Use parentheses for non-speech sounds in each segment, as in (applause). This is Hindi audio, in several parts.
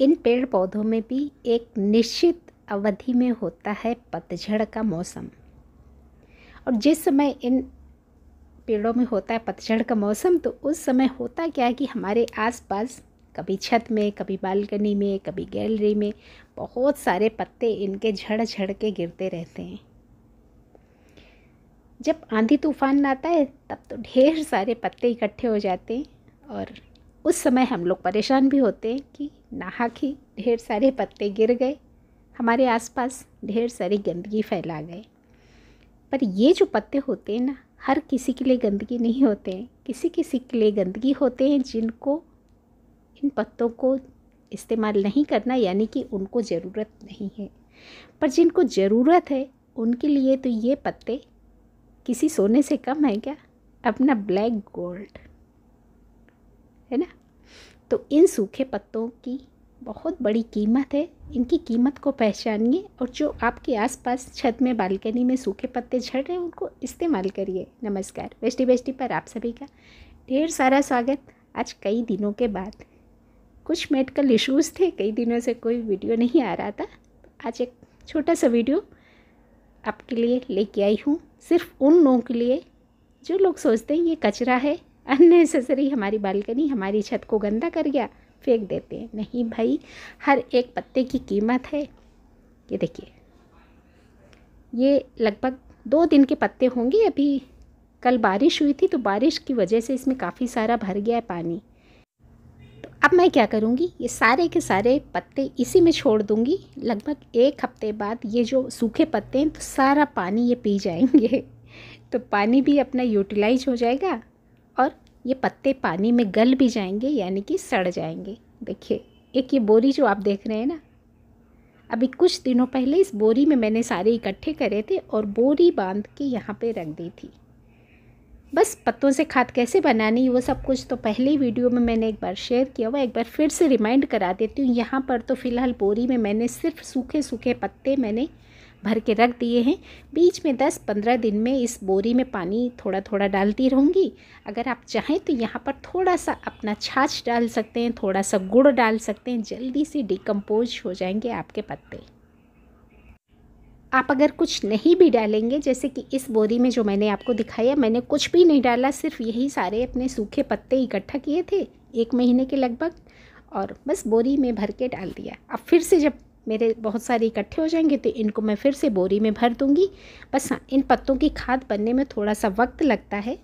इन पेड़ पौधों में भी एक निश्चित अवधि में होता है पतझड़ का मौसम और जिस समय इन पेड़ों में होता है पतझड़ का मौसम तो उस समय होता क्या है कि हमारे आसपास कभी छत में कभी बालकनी में कभी गैलरी में बहुत सारे पत्ते इनके झड़ झड़ के गिरते रहते हैं जब आंधी तूफान आता है तब तो ढेर सारे पत्ते इकट्ठे हो जाते हैं और उस समय हम लोग परेशान भी होते हैं कि नाहक ही ढेर सारे पत्ते गिर गए हमारे आसपास ढेर सारी गंदगी फैला गए पर ये जो पत्ते होते हैं ना हर किसी के लिए गंदगी नहीं होते हैं किसी किसी के लिए गंदगी होते हैं जिनको इन पत्तों को इस्तेमाल नहीं करना यानी कि उनको ज़रूरत नहीं है पर जिनको ज़रूरत है उनके लिए तो ये पत्ते किसी सोने से कम है क्या अपना ब्लैक गोल्ड है ना तो इन सूखे पत्तों की बहुत बड़ी कीमत है इनकी कीमत को पहचानिए और जो आपके आसपास छत में बालकनी में सूखे पत्ते झड़ रहे हैं उनको इस्तेमाल करिए नमस्कार वेस्टी वेस्टी पर आप सभी का ढेर सारा स्वागत आज कई दिनों के बाद कुछ मेडिकल इश्यूज़ थे कई दिनों से कोई वीडियो नहीं आ रहा था आज एक छोटा सा वीडियो आपके लिए लेके आई हूँ सिर्फ उन लोगों के लिए जो लोग सोचते हैं ये कचरा है अननेसेसरी हमारी बालकनी हमारी छत को गंदा कर गया फेंक देते हैं नहीं भाई हर एक पत्ते की कीमत है ये देखिए ये लगभग दो दिन के पत्ते होंगे अभी कल बारिश हुई थी तो बारिश की वजह से इसमें काफ़ी सारा भर गया है पानी तो अब मैं क्या करूँगी ये सारे के सारे पत्ते इसी में छोड़ दूँगी लगभग एक हफ्ते बाद ये जो सूखे पत्ते हैं तो सारा पानी ये पी जाएंगे (laughs) तो पानी भी अपना यूटिलाइज हो जाएगा और ये पत्ते पानी में गल भी जाएंगे यानी कि सड़ जाएंगे देखिए एक ये बोरी जो आप देख रहे हैं ना अभी कुछ दिनों पहले इस बोरी में मैंने सारे इकट्ठे करे थे और बोरी बांध के यहाँ पे रख दी थी बस पत्तों से खाद कैसे बनानी वो सब कुछ तो पहले वीडियो में मैंने एक बार शेयर किया हुआ एक बार फिर से रिमाइंड करा देती हूँ यहाँ पर तो फ़िलहाल बोरी में मैंने सिर्फ सूखे सूखे पत्ते मैंने भर के रख दिए हैं बीच में 10-15 दिन में इस बोरी में पानी थोड़ा थोड़ा डालती रहूँगी अगर आप चाहें तो यहाँ पर थोड़ा सा अपना छाछ डाल सकते हैं थोड़ा सा गुड़ डाल सकते हैं जल्दी से डिकम्पोज हो जाएंगे आपके पत्ते आप अगर कुछ नहीं भी डालेंगे जैसे कि इस बोरी में जो मैंने आपको दिखाया मैंने कुछ भी नहीं डाला सिर्फ यही सारे अपने सूखे पत्ते इकट्ठा किए थे एक महीने के लगभग और बस बोरी में भर के डाल दिया अब फिर से जब मेरे बहुत सारे इकट्ठे हो जाएंगे तो इनको मैं फिर से बोरी में भर दूँगी बस हाँ इन पत्तों की खाद बनने में थोड़ा सा वक्त लगता है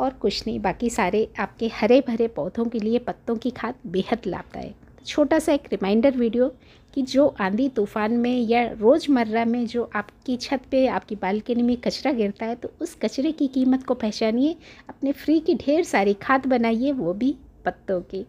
और कुछ नहीं बाकी सारे आपके हरे भरे पौधों के लिए पत्तों की खाद बेहद लाभदायक छोटा सा एक रिमाइंडर वीडियो कि जो आंधी तूफान में या रोज़मर्रा में जो आपकी छत पे आपकी बालकनी में कचरा गिरता है तो उस कचरे की कीमत को पहचानिए अपने फ्री की ढेर सारी खाद बनाइए वो भी पत्तों की